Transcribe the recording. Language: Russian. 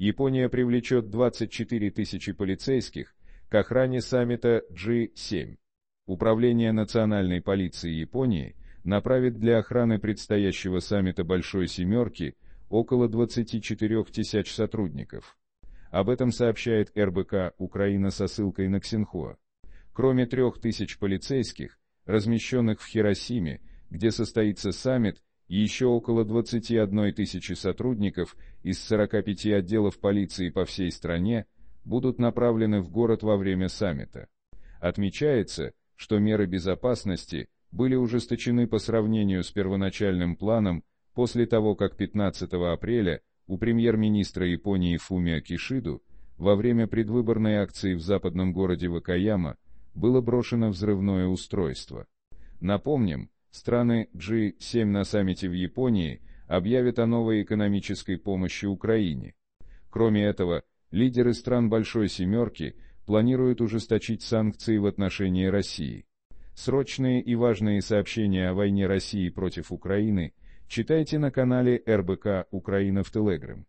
Япония привлечет 24 тысячи полицейских к охране саммита G7. Управление национальной полиции Японии направит для охраны предстоящего саммита «Большой семерки» около 24 тысяч сотрудников. Об этом сообщает РБК «Украина» со ссылкой на Ксинхуа. Кроме трех тысяч полицейских, размещенных в Хиросиме, где состоится саммит, еще около 21 тысячи сотрудников из 45 отделов полиции по всей стране будут направлены в город во время саммита. Отмечается, что меры безопасности были ужесточены по сравнению с первоначальным планом после того, как 15 апреля у премьер-министра Японии Фумио Кишиду во время предвыборной акции в западном городе Вакаяма было брошено взрывное устройство. Напомним, Страны G7 на саммите в Японии объявят о новой экономической помощи Украине. Кроме этого, лидеры стран Большой Семерки планируют ужесточить санкции в отношении России. Срочные и важные сообщения о войне России против Украины читайте на канале РБК «Украина» в Телеграм.